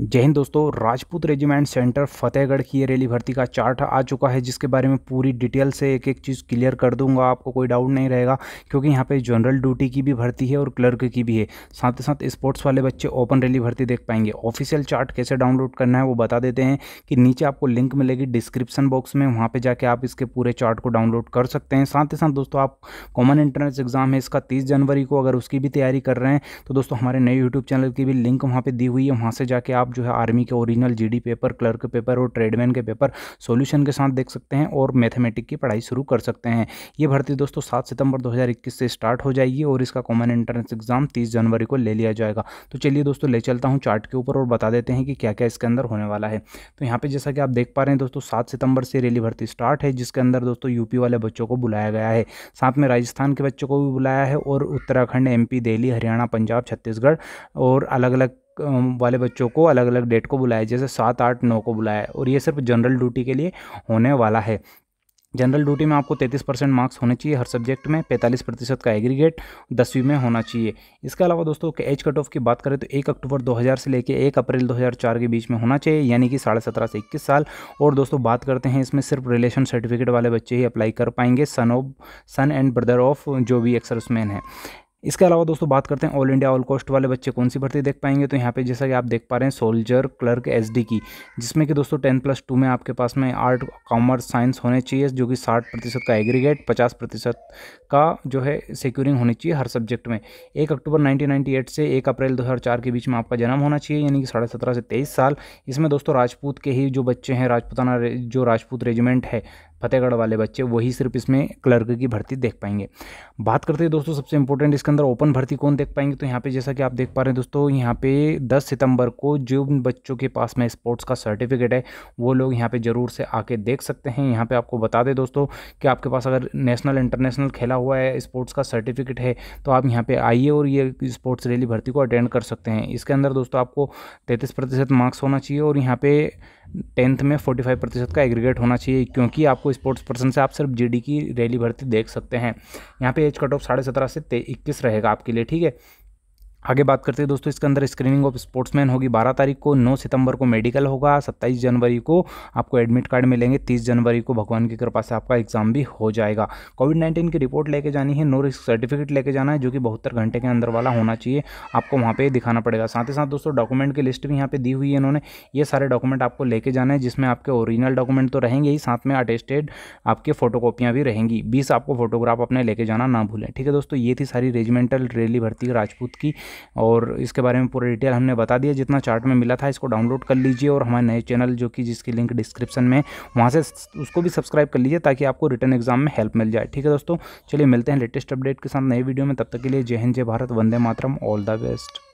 जय हिंद दोस्तों Rajput regiment centre Fatehgarh की ये रैली भर्ती का चार्ट आ चुका है जिसके बारे में पूरी डिटेल से एक एक चीज़ क्लियर कर दूंगा आपको कोई डाउट नहीं रहेगा क्योंकि यहाँ पे जनरल ड्यूटी की भी भर्ती है और क्लर्क की भी है साथ ही साथ स्पोर्ट्स वाले बच्चे ओपन रैली भर्ती देख पाएंगे ऑफिशियल चार्ट कैसे डाउनलोड करना है वो बता देते हैं कि नीचे आपको लिंक मिलेगी डिस्क्रिप्शन बॉक्स में वहाँ पर जाके आप इसके पूरे चार्ट को डाउनलोड कर सकते हैं साथ ही साथ दोस्तों आप कॉमन एंट्रेंस एग्जाम है इसका तीस जनवरी को अगर उसकी भी तैयारी कर रहे हैं तो दोस्तों हमारे नए यूट्यूब चैनल की भी लिंक वहाँ पर दी हुई है वहाँ से जाके आप आप जो है आर्मी के original GD paper clerk paper और ट्रेडमैन के पेपर सॉल्यूशन के साथ देख सकते हैं और मैथमेटिक की पढ़ाई शुरू कर सकते हैं ये भर्ती दोस्तों सात सितंबर दो से स्टार्ट हो जाएगी और इसका कॉमन एंट्रेंस एग्जाम तीस जनवरी को ले लिया जाएगा तो चलिए दोस्तों ले चलता हूँ चार्ट के ऊपर और बता देते हैं कि क्या क्या इसके अंदर होने वाला है तो यहाँ पर जैसा कि आप देख पा रहे हैं दोस्तों सात सितंबर से रैली भर्ती स्टार्ट है जिसके अंदर दोस्तों यूपी वाले बच्चों को बुलाया गया है साथ में राजस्थान के बच्चों को भी बुलाया है और उत्तराखंड एमपी दिल्ली हरियाणा पंजाब छत्तीसगढ़ और अलग अलग वाले बच्चों को अलग अलग डेट को बुलाया जैसे सात आठ नौ को बुलाया और ये सिर्फ जनरल ड्यूटी के लिए होने वाला है जनरल ड्यूटी में आपको 33 परसेंट मार्क्स होने चाहिए हर सब्जेक्ट में 45 प्रतिशत का एग्रीगेट दसवीं में होना चाहिए इसके अलावा दोस्तों एज कट ऑफ की बात करें तो एक अक्टूबर 2000 से लेकर एक अप्रैल 2004 के बीच में होना चाहिए यानी कि साढ़े सत्रह से इक्कीस साल और दोस्तों बात करते हैं इसमें सिर्फ रिलेशन सर्टिफिकेट वाले बच्चे ही अप्लाई कर पाएंगे son of son and brother of जो भी एक सर्विसमैन है इसके अलावा दोस्तों बात करते हैं ऑल इंडिया ऑल कोस्ट वाले बच्चे कौन सी भर्ती देख पाएंगे तो यहाँ पे जैसा कि आप देख पा रहे हैं सोल्जर क्लर्क एसडी की जिसमें कि दोस्तों टेन प्लस टू में आपके पास में आर्ट कॉमर्स साइंस होने चाहिए जो कि साठ प्रतिशत का एग्रीगेट पचास प्रतिशत का जो है सिक्योरिंग होनी चाहिए हर सब्जेक्ट में एक अक्टूबर नाइनटीन से एक अप्रैल दो के बीच में आपका जन्म होना चाहिए यानी कि साढ़े सत्रह से तेईस साल इसमें दोस्तों राजपूत के ही जो बच्चे हैं राजपूताना जो राजपूत रेजिमेंट है फतेहगढ़ वाले बच्चे वही सिर्फ इसमें क्लर्क की भर्ती देख पाएंगे बात करते हैं दोस्तों सबसे इंपॉर्टेंट इसके अंदर ओपन भर्ती कौन देख पाएंगे तो यहाँ पे जैसा कि आप देख पा रहे हैं दोस्तों यहाँ पे 10 सितंबर को जो बच्चों के पास में स्पोर्ट्स का सर्टिफिकेट है वो लोग यहाँ पे ज़रूर से आके देख सकते हैं यहाँ पर आपको बता दें दोस्तों कि आपके पास अगर नेशनल इंटरनेशनल खेला हुआ है स्पोर्ट्स का सर्टिफिकेट है तो आप यहाँ पर आइए और ये स्पोर्ट्स रैली भर्ती को अटेंड कर सकते हैं इसके अंदर दोस्तों आपको तैंतीस मार्क्स होना चाहिए और यहाँ पर टेंथ में फोर्टी फाइव प्रतिशत का एग्रीगेट होना चाहिए क्योंकि आपको स्पोर्ट्स पर्सन से आप सिर्फ जीडी की रैली भर्ती देख सकते हैं यहाँ पे एज कट ऑफ साढ़े सत्रह से इक्कीस रहेगा आपके लिए ठीक है आगे बात करते हैं दोस्तों इसके अंदर स्क्रीनिंग ऑफ स्पोर्ट्समैन होगी 12 तारीख को 9 सितंबर को मेडिकल होगा 27 जनवरी को आपको एडमिट कार्ड मिलेंगे 30 जनवरी को भगवान की कृपा से आपका एग्जाम भी हो जाएगा कोविड 19 की रिपोर्ट लेके जानी है नो रिस्क सर्टिफिकेट लेके जाना है जो कि बहत्तर घंटे के अंदर वाला होना चाहिए आपको वहाँ पर दिखाना पड़ेगा साथ ही साथ दोस्तों डॉक्यूमेंट की लिस्ट भी यहाँ पर दी हुई है इन्होंने ये सारे डॉक्यूमेंट आपको लेके जाना है जिसमें आपके ओरिजिनल डॉक्यूमेंट तो रहेंगे ही साथ में अटेस्टेड आपके फोटो भी रहेंगी बीस आपको फोटोग्राफ अपने लेके जाना ना भूलें ठीक है दोस्तों ये थी सारी रेजिमेंटल रैली भर्ती राजपूत की और इसके बारे में पूरा डिटेल हमने बता दिया जितना चार्ट में मिला था इसको डाउनलोड कर लीजिए और हमारे नए चैनल जो कि जिसकी लिंक डिस्क्रिप्शन में वहाँ से उसको भी सब्सक्राइब कर लीजिए ताकि आपको रिटर्न एग्जाम में हेल्प मिल जाए ठीक है दोस्तों चलिए मिलते हैं लेटेस्ट अपडेट के साथ नए वीडियो में तब तक के लिए जय हिंद जय भारत वंदे मातरम ऑल द बेस्ट